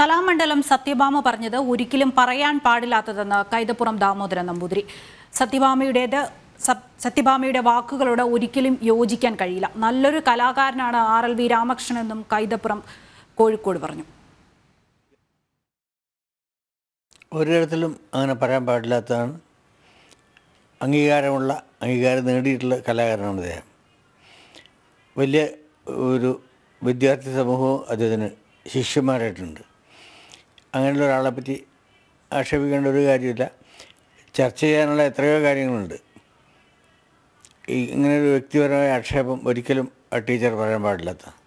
കലാമണ്ഡലം സത്യഭാമ പറഞ്ഞത് ഒരിക്കലും പറയാൻ പാടില്ലാത്തതെന്ന് കൈതപ്പുറം ദാമോദരൻ നമ്പൂതിരി സത്യഭാമയുടേത് സത്യഭാമയുടെ വാക്കുകളോട് ഒരിക്കലും യോജിക്കാൻ കഴിയില്ല നല്ലൊരു കലാകാരനാണ് ആർ എൽ വി രാമകൃഷ്ണൻ എന്നും കൈതപ്പുറം കോഴിക്കോട് പറഞ്ഞു ഒരിടത്തിലും അങ്ങനെ പറയാൻ പാടില്ലാത്തതാണ് അംഗീകാരമുള്ള അംഗീകാരം നേടിയിട്ടുള്ള കലാകാരനാണ് അദ്ദേഹം വലിയ ഒരു വിദ്യാർത്ഥി സമൂഹവും അദ്ദേഹത്തിന് ശിഷ്യന്മാരായിട്ടുണ്ട് അങ്ങനെയുള്ള ഒരാളെ പറ്റി ആക്ഷേപിക്കേണ്ട ഒരു കാര്യമില്ല ചർച്ച ചെയ്യാനുള്ള എത്രയോ കാര്യങ്ങളുണ്ട് ഈ ഇങ്ങനൊരു വ്യക്തിപരമായ ആക്ഷേപം ഒരിക്കലും ആ ടീച്ചർ പറയാൻ പാടില്ലാത്ത